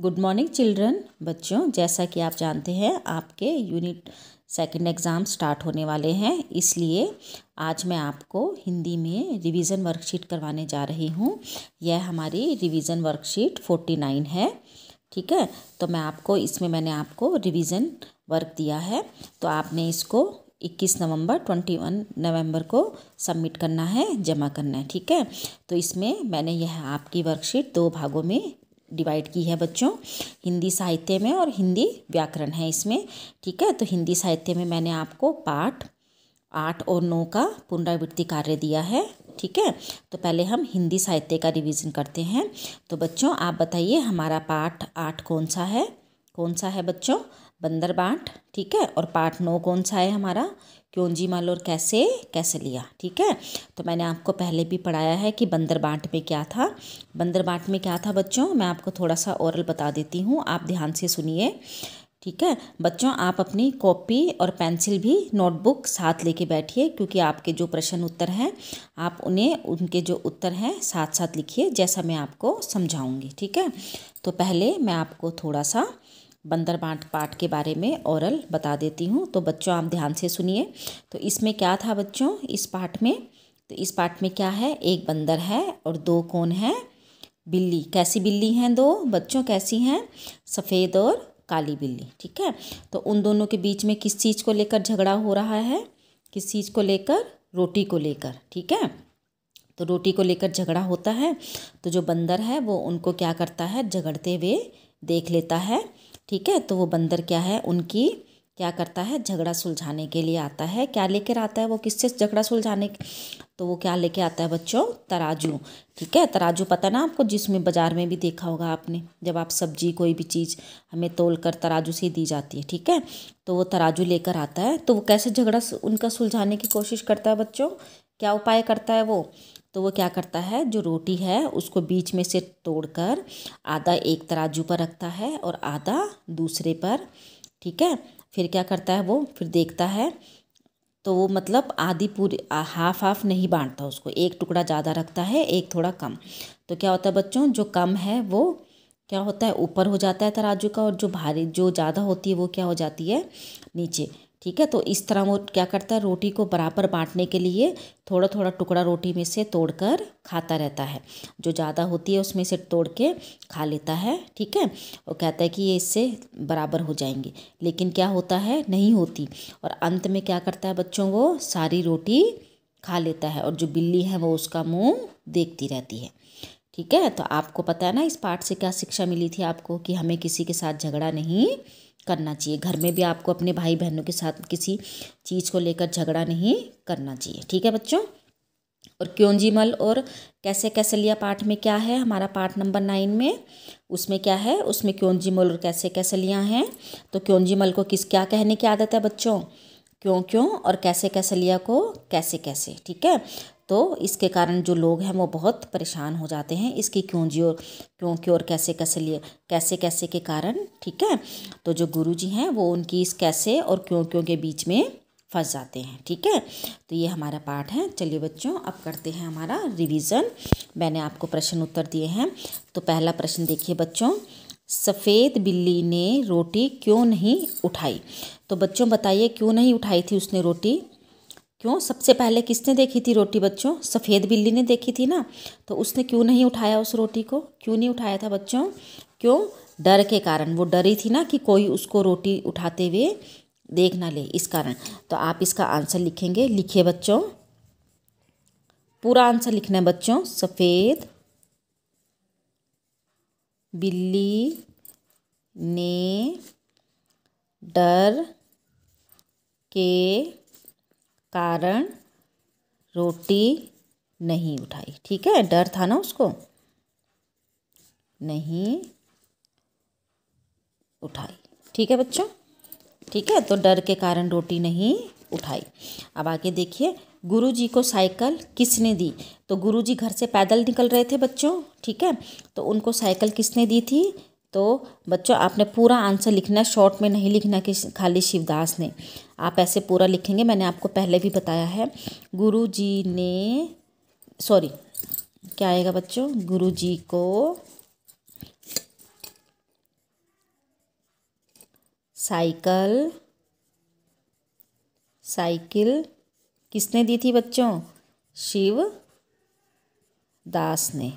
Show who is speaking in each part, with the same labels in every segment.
Speaker 1: good morning children बच्चों जैसा कि आप जानते हैं आपके यूनिट सेकंड एग्ज़ाम स्टार्ट होने वाले हैं इसलिए आज मैं आपको हिंदी में रिवीजन वर्कशीट करवाने जा रही हूँ यह हमारी रिवीजन वर्कशीट फोर्टी नाइन है ठीक है तो मैं आपको इसमें मैंने आपको रिवीजन वर्क दिया है तो आपने इसको इक्कीस नवंबर वन नवम्बर को सबमिट करना है जमा करना है ठीक है तो इसमें मैंने यह आपकी वर्कशीट दो भागों में डिवाइड की है बच्चों हिंदी साहित्य में और हिंदी व्याकरण है इसमें ठीक है तो हिंदी साहित्य में मैंने आपको पाठ आठ और नौ का पुनरावृत्ति कार्य दिया है ठीक है तो पहले हम हिंदी साहित्य का रिवीजन करते हैं तो बच्चों आप बताइए हमारा पाठ आठ कौन सा है कौन सा है बच्चों बंदर बाट ठीक है और पार्ट नौ कौन सा है हमारा जी माल और कैसे कैसे लिया ठीक है तो मैंने आपको पहले भी पढ़ाया है कि बंदर बाट में क्या था बंदर बाट में क्या था बच्चों मैं आपको थोड़ा सा औरल बता देती हूँ आप ध्यान से सुनिए ठीक है बच्चों आप अपनी कॉपी और पेंसिल भी नोटबुक साथ लेके बैठिए क्योंकि आपके जो प्रश्न उत्तर हैं आप उन्हें उनके जो उत्तर हैं साथ साथ लिखिए जैसा मैं आपको समझाऊंगी ठीक है तो पहले मैं आपको थोड़ा सा बंदर बाँट पाठ के बारे में औरल बता देती हूँ तो बच्चों आप ध्यान से सुनिए तो इसमें क्या था बच्चों इस पाठ में तो इस पाठ में क्या है एक बंदर है और दो कौन है बिल्ली कैसी बिल्ली हैं दो बच्चों कैसी हैं सफ़ेद और काली बिल्ली ठीक है तो उन दोनों के बीच में किस चीज़ को लेकर झगड़ा हो रहा है किस चीज़ को लेकर रोटी को लेकर ठीक है तो रोटी को लेकर झगड़ा होता है तो जो बंदर है वो उनको क्या करता है झगड़ते हुए देख लेता है ठीक है तो वो बंदर क्या है उनकी क्या करता है झगड़ा सुलझाने के लिए आता है क्या लेकर आता है वो किससे झगड़ा सुलझाने तो वो क्या लेके आता है बच्चों तराजू ठीक है तराजू पता ना आपको जिसमें बाज़ार में भी देखा होगा आपने जब आप सब्जी कोई भी चीज़ हमें तोल कर तराजू से दी जाती है ठीक है तो वो तराजू लेकर आता है तो वो कैसे झगड़ा उनका सुलझाने की कोशिश करता है बच्चों क्या उपाय करता है वो तो वो क्या करता है जो रोटी है उसको बीच में से तोड़कर आधा एक तराजू पर रखता है और आधा दूसरे पर ठीक है फिर क्या करता है वो फिर देखता है तो वो मतलब आधी पूरी हाफ हाफ नहीं बांटता उसको एक टुकड़ा ज़्यादा रखता है एक थोड़ा कम तो क्या होता है बच्चों जो कम है वो क्या होता है ऊपर हो जाता है तराजू का और जो भारी जो ज़्यादा होती है वो क्या हो जाती है नीचे ठीक है तो इस तरह वो क्या करता है रोटी को बराबर बांटने के लिए थोड़ा थोड़ा टुकड़ा रोटी में से तोड़कर खाता रहता है जो ज़्यादा होती है उसमें से तोड़ के खा लेता है ठीक है और कहता है कि ये इससे बराबर हो जाएंगे लेकिन क्या होता है नहीं होती और अंत में क्या करता है बच्चों वो सारी रोटी खा लेता है और जो बिल्ली है वो उसका मुँह देखती रहती है ठीक है तो आपको पता है ना इस पाठ से क्या शिक्षा मिली थी आपको कि हमें किसी के साथ झगड़ा नहीं करना चाहिए घर में भी आपको अपने भाई बहनों के साथ किसी चीज़ को लेकर झगड़ा नहीं करना चाहिए ठीक है बच्चों और क्योंजीमल और कैसे कैसे लिया पाठ में क्या है हमारा पाठ नंबर नाइन में उसमें क्या है उसमें क्योंजीमल और कैसे कैसे लिया हैं तो क्योंजीमल को किस क्या कहने की आदत है बच्चों क्यों क्यों और कैसे कैसे लिया को कैसे कैसे ठीक है तो इसके कारण जो लोग हैं वो बहुत परेशान हो जाते हैं इसकी क्यों जी और क्यों क्यों और कैसे कैसे लिए कैसे कैसे के कारण ठीक है तो जो गुरु जी हैं वो उनकी इस कैसे और क्यों क्यों के बीच में फंस जाते हैं ठीक है तो ये हमारा पाठ है चलिए बच्चों अब करते हैं हमारा रिवीजन मैंने आपको प्रश्न उत्तर दिए हैं तो पहला प्रश्न देखिए बच्चों सफ़ेद बिल्ली ने रोटी क्यों नहीं उठाई तो बच्चों बताइए क्यों नहीं उठाई थी उसने रोटी क्यों सबसे पहले किसने देखी थी रोटी बच्चों सफ़ेद बिल्ली ने देखी थी ना तो उसने क्यों नहीं उठाया उस रोटी को क्यों नहीं उठाया था बच्चों क्यों डर के कारण वो डरी थी ना कि कोई उसको रोटी उठाते हुए देख ना ले इस कारण तो आप इसका आंसर लिखेंगे लिखिए बच्चों पूरा आंसर लिखना है बच्चों सफ़ेद बिल्ली ने डर के कारण रोटी नहीं उठाई ठीक है डर था ना उसको नहीं उठाई ठीक है बच्चों ठीक है तो डर के कारण रोटी नहीं उठाई अब आगे देखिए गुरुजी को साइकिल किसने दी तो गुरुजी घर से पैदल निकल रहे थे बच्चों ठीक है तो उनको साइकिल किसने दी थी तो बच्चों आपने पूरा आंसर लिखना है शॉर्ट में नहीं लिखना कि खाली शिवदास ने आप ऐसे पूरा लिखेंगे मैंने आपको पहले भी बताया है गुरु जी ने सॉरी क्या आएगा बच्चों गुरु जी को साइकिल साइकिल किसने दी थी बच्चों शिव दास ने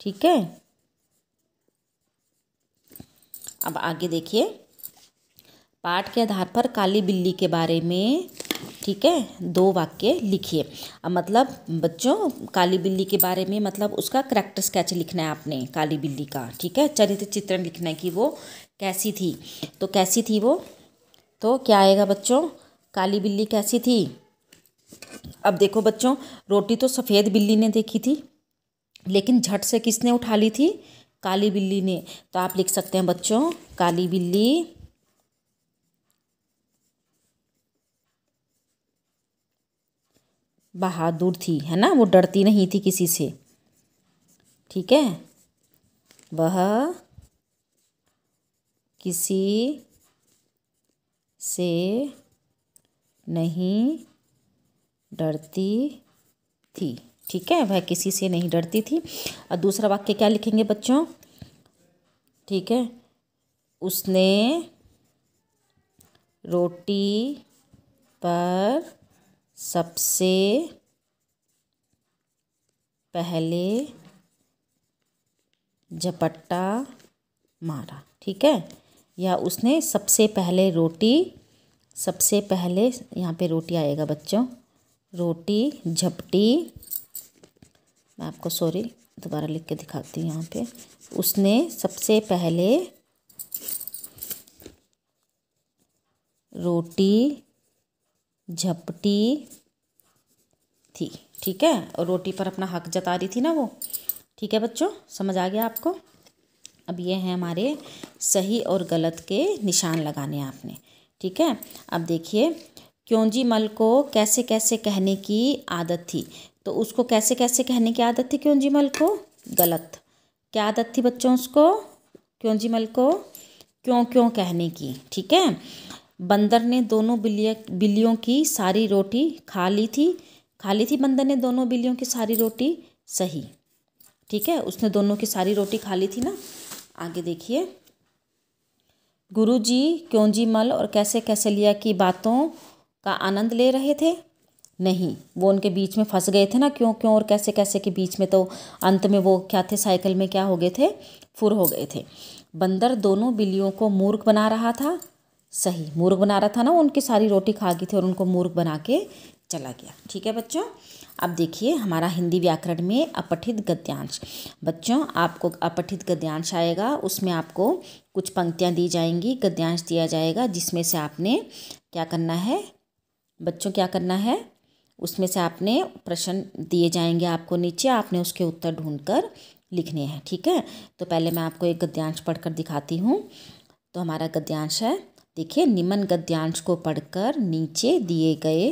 Speaker 1: ठीक है अब आगे देखिए पाठ के आधार पर काली बिल्ली के बारे में ठीक है दो वाक्य लिखिए अब मतलब बच्चों काली बिल्ली के बारे में मतलब उसका करेक्टर स्केच लिखना है आपने काली बिल्ली का ठीक है चरित्र चित्रण लिखना है कि वो कैसी थी तो कैसी थी वो तो क्या आएगा बच्चों काली बिल्ली कैसी थी अब देखो बच्चों रोटी तो सफ़ेद बिल्ली ने देखी थी लेकिन झट से किसने उठा ली थी काली बिल्ली ने तो आप लिख सकते हैं बच्चों काली बिल्ली बहादुर थी है ना वो डरती नहीं थी किसी से ठीक है वह किसी से नहीं डरती थी ठीक है वह किसी से नहीं डरती थी और दूसरा वाक्य क्या लिखेंगे बच्चों ठीक है उसने रोटी पर सबसे पहले झपट्टा मारा ठीक है या उसने सबसे पहले रोटी सबसे पहले यहाँ पे रोटी आएगा बच्चों रोटी झपटी मैं आपको सॉरी दोबारा लिख के दिखाती हूँ यहाँ पे उसने सबसे पहले रोटी झपटी थी ठीक है और रोटी पर अपना हक जता रही थी ना वो ठीक है बच्चों समझ आ गया आपको अब ये हैं हमारे सही और गलत के निशान लगाने आपने ठीक है अब देखिए क्योंजी मल को कैसे कैसे कहने की आदत थी तो उसको कैसे कैसे कहने की आदत थी क्यों जी मल को गलत क्या आदत थी बच्चों उसको क्यों जी मल को क्यों क्यों कहने की ठीक है बंदर ने दोनों बिल्लिया बिल्लियों की सारी रोटी खा ली थी खा ली थी बंदर ने दोनों बिल्लियों की सारी रोटी सही ठीक है उसने दोनों की सारी रोटी खा ली थी ना आगे देखिए गुरुजी क्योंजी मल और कैसे कैसे लिया की बातों का आनंद ले रहे थे नहीं वो उनके बीच में फंस गए थे ना क्यों क्यों और कैसे कैसे के बीच में तो अंत में वो क्या थे साइकिल में क्या हो गए थे फुर हो गए थे बंदर दोनों बिल्लियों को मूर्ख बना रहा था सही मूर्ख बना रहा था ना उनकी सारी रोटी खा गई थी और उनको मूर्ख बना के चला गया ठीक है बच्चों अब देखिए हमारा हिंदी व्याकरण में अपठित गद्यांश बच्चों आपको अपठित गद्यांश आएगा उसमें आपको कुछ पंक्तियाँ दी जाएंगी गद्यांश दिया जाएगा जिसमें से आपने क्या करना है बच्चों क्या करना है उसमें से आपने प्रश्न दिए जाएंगे आपको नीचे आपने उसके उत्तर ढूंढकर लिखने हैं ठीक है तो पहले मैं आपको एक गद्यांश पढ़कर दिखाती हूँ तो हमारा गद्यांश है देखिए निम्न गद्यांश को पढ़कर नीचे दिए गए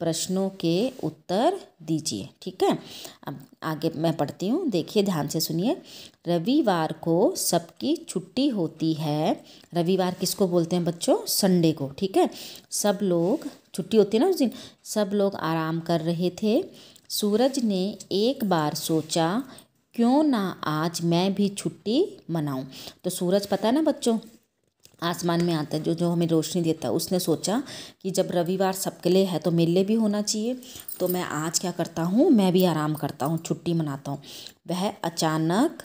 Speaker 1: प्रश्नों के उत्तर दीजिए ठीक है अब आगे मैं पढ़ती हूँ देखिए ध्यान से सुनिए रविवार को सबकी छुट्टी होती है रविवार किसको बोलते हैं बच्चों संडे को ठीक है सब लोग छुट्टी होती है ना उस दिन सब लोग आराम कर रहे थे सूरज ने एक बार सोचा क्यों ना आज मैं भी छुट्टी मनाऊं तो सूरज पता है ना बच्चों आसमान में आता है जो जो हमें रोशनी देता है उसने सोचा कि जब रविवार सबके लिए है तो मेरे लिए भी होना चाहिए तो मैं आज क्या करता हूँ मैं भी आराम करता हूँ छुट्टी मनाता हूँ वह अचानक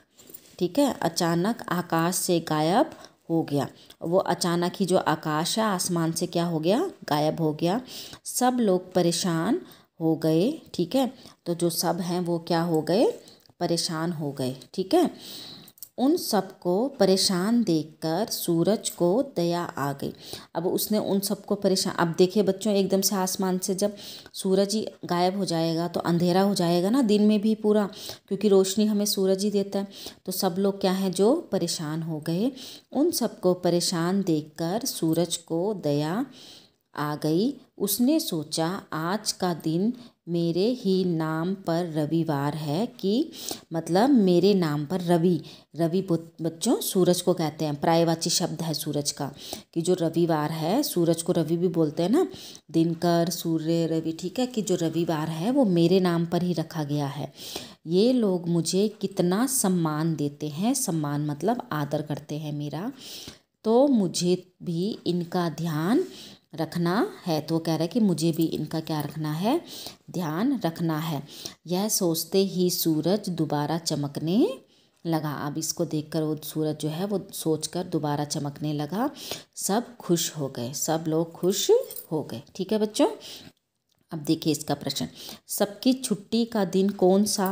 Speaker 1: ठीक है अचानक आकाश से गायब हो गया वो अचानक ही जो आकाश है आसमान से क्या हो गया गायब हो गया सब लोग परेशान हो गए ठीक है तो जो सब हैं वो क्या हो गए परेशान हो गए ठीक है उन सबको परेशान देखकर सूरज को दया आ गई अब उसने उन सबको परेशान अब देखिए बच्चों एकदम से आसमान से जब सूरज ही गायब हो जाएगा तो अंधेरा हो जाएगा ना दिन में भी पूरा क्योंकि रोशनी हमें सूरज ही देता है तो सब लोग क्या हैं जो परेशान हो गए उन सबको परेशान देखकर सूरज को दया आ गई उसने सोचा आज का दिन मेरे ही नाम पर रविवार है कि मतलब मेरे नाम पर रवि रवि बच्चों सूरज को कहते हैं प्रायवाची शब्द है सूरज का कि जो रविवार है सूरज को रवि भी बोलते हैं ना दिनकर सूर्य रवि ठीक है कि जो रविवार है वो मेरे नाम पर ही रखा गया है ये लोग मुझे कितना सम्मान देते हैं सम्मान मतलब आदर करते हैं मेरा तो मुझे भी इनका ध्यान रखना है तो वो कह रहा है कि मुझे भी इनका क्या रखना है ध्यान रखना है यह सोचते ही सूरज दोबारा चमकने लगा अब इसको देखकर वो सूरज जो है वो सोचकर दोबारा चमकने लगा सब खुश हो गए सब लोग खुश हो गए ठीक है बच्चों अब देखिए इसका प्रश्न सबकी छुट्टी का दिन कौन सा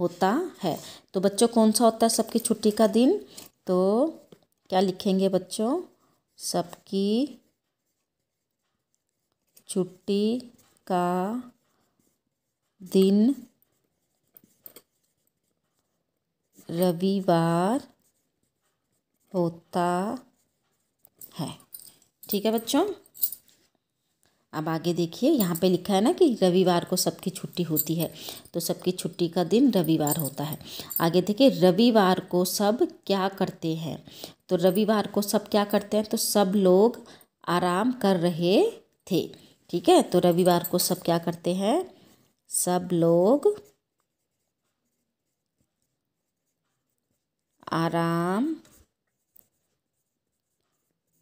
Speaker 1: होता है तो बच्चों कौन सा होता है सबकी छुट्टी का दिन तो क्या लिखेंगे बच्चों सबकी छुट्टी का दिन रविवार होता है ठीक है बच्चों अब आगे देखिए यहाँ पे लिखा है ना कि रविवार को सबकी छुट्टी होती है तो सबकी छुट्टी का दिन रविवार होता है आगे देखिए रविवार को सब क्या करते हैं तो रविवार को सब क्या करते हैं तो सब लोग आराम कर रहे थे ठीक है तो रविवार को सब क्या करते हैं सब लोग आराम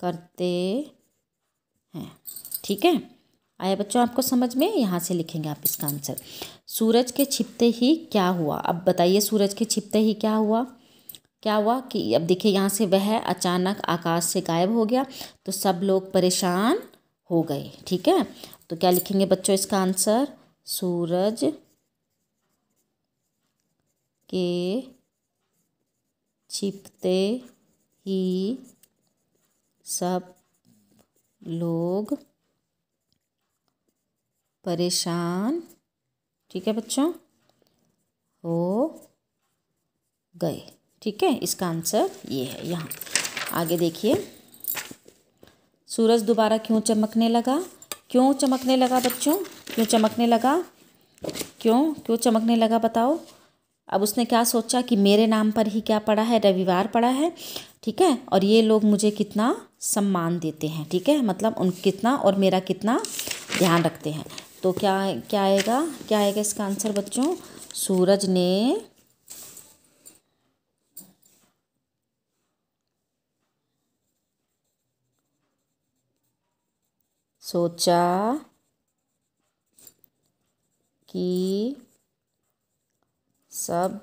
Speaker 1: करते हैं ठीक है आया बच्चों आपको समझ में यहाँ से लिखेंगे आप इसका आंसर सूरज के छिपते ही क्या हुआ अब बताइए सूरज के छिपते ही क्या हुआ क्या हुआ कि अब देखिए यहाँ से वह अचानक आकाश से गायब हो गया तो सब लोग परेशान हो गए ठीक है तो क्या लिखेंगे बच्चों इसका आंसर सूरज के छिपते ही सब लोग परेशान ठीक है बच्चों हो गए ठीक है इसका आंसर ये है यहाँ आगे देखिए सूरज दोबारा क्यों चमकने लगा क्यों चमकने लगा बच्चों क्यों चमकने लगा क्यों क्यों चमकने लगा बताओ अब उसने क्या सोचा कि मेरे नाम पर ही क्या पड़ा है रविवार पड़ा है ठीक है और ये लोग मुझे कितना सम्मान देते हैं ठीक है मतलब उन कितना और मेरा कितना ध्यान रखते हैं तो क्या क्या आएगा क्या आएगा इसका आंसर बच्चों सूरज ने सोचा कि सब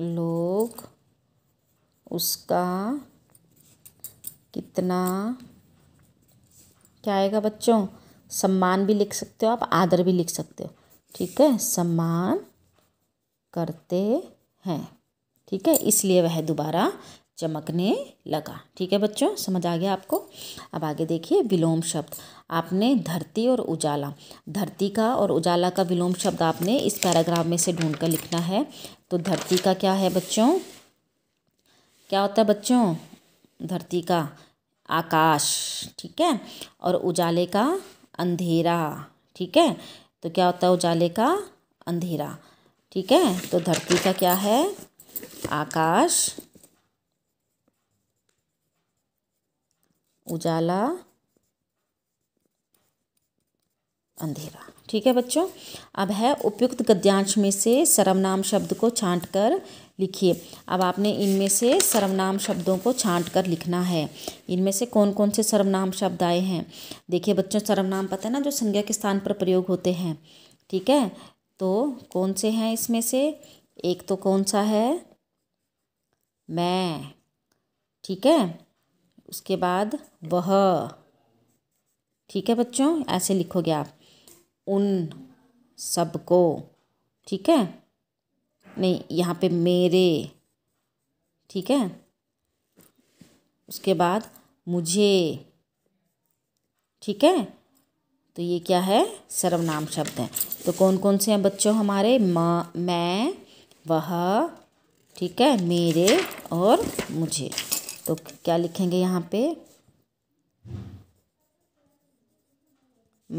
Speaker 1: लोग उसका कितना क्या आएगा बच्चों सम्मान भी लिख सकते हो आप आदर भी लिख सकते हो ठीक है सम्मान करते हैं ठीक है इसलिए वह दोबारा चमकने लगा ठीक है बच्चों समझ आ गया आपको अब आगे देखिए विलोम शब्द आपने धरती और उजाला धरती का और उजाला का विलोम शब्द आपने इस पैराग्राफ में से ढूंढ कर लिखना है तो धरती का क्या है बच्चों क्या होता है बच्चों धरती का आकाश ठीक है और उजाले का अंधेरा ठीक है तो क्या होता है उजाले का अंधेरा ठीक है तो धरती का क्या है आकाश उजाला अंधेरा ठीक है बच्चों अब है उपयुक्त गद्यांश में से सर्वनाम शब्द को छांट कर लिखिए अब आपने इनमें से सर्वनाम शब्दों को छांट कर लिखना है इनमें से कौन कौन से सर्वनाम शब्द आए हैं देखिए बच्चों सर्वनाम पता है ना जो संज्ञा के स्थान पर प्रयोग होते हैं ठीक है तो कौन से हैं इसमें से एक तो कौन सा है मैं ठीक है उसके बाद वह ठीक है बच्चों ऐसे लिखोगे आप उन सबको ठीक है नहीं यहाँ पे मेरे ठीक है उसके बाद मुझे ठीक है तो ये क्या है सर्वनाम शब्द हैं तो कौन कौन से हैं बच्चों हमारे माँ मैं वह ठीक है मेरे और मुझे तो क्या लिखेंगे यहाँ पे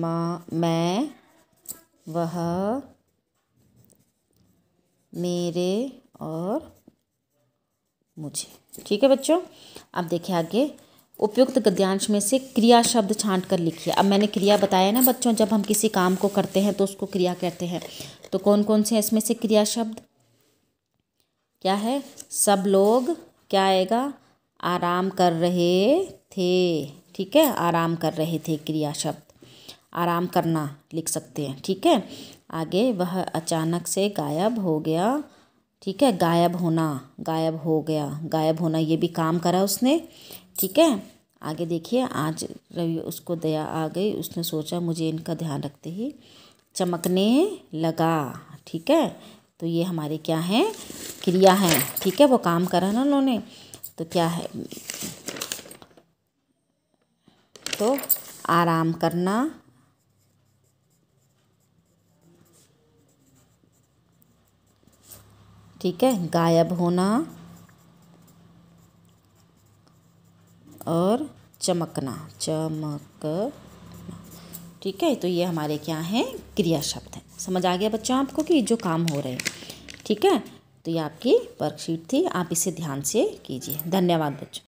Speaker 1: माँ मैं वह मेरे और मुझे ठीक है बच्चों अब देखिए आगे उपयुक्त गद्यांश में से क्रिया शब्द छांट कर लिखिए अब मैंने क्रिया बताया ना बच्चों जब हम किसी काम को करते हैं तो उसको क्रिया कहते हैं तो कौन कौन से इसमें से क्रिया शब्द क्या है सब लोग क्या आएगा आराम कर रहे थे ठीक है आराम कर रहे थे क्रिया शब्द आराम करना लिख सकते हैं ठीक है आगे वह अचानक से गायब हो गया ठीक है गायब होना गायब हो गया गायब होना ये भी काम करा उसने ठीक है आगे देखिए आज रवि उसको दया आ गई उसने सोचा मुझे इनका ध्यान रखते ही चमकने लगा ठीक है तो ये हमारे क्या हैं क्रिया हैं ठीक है वो काम करा ना उन्होंने तो क्या है तो आराम करना ठीक है गायब होना और चमकना चमक ठीक है तो ये हमारे क्या हैं क्रिया शब्द हैं समझ आ गया बच्चों आपको कि जो काम हो रहे हैं ठीक है तो ये आपकी वर्कशीट थी आप इसे ध्यान से कीजिए धन्यवाद बच्चों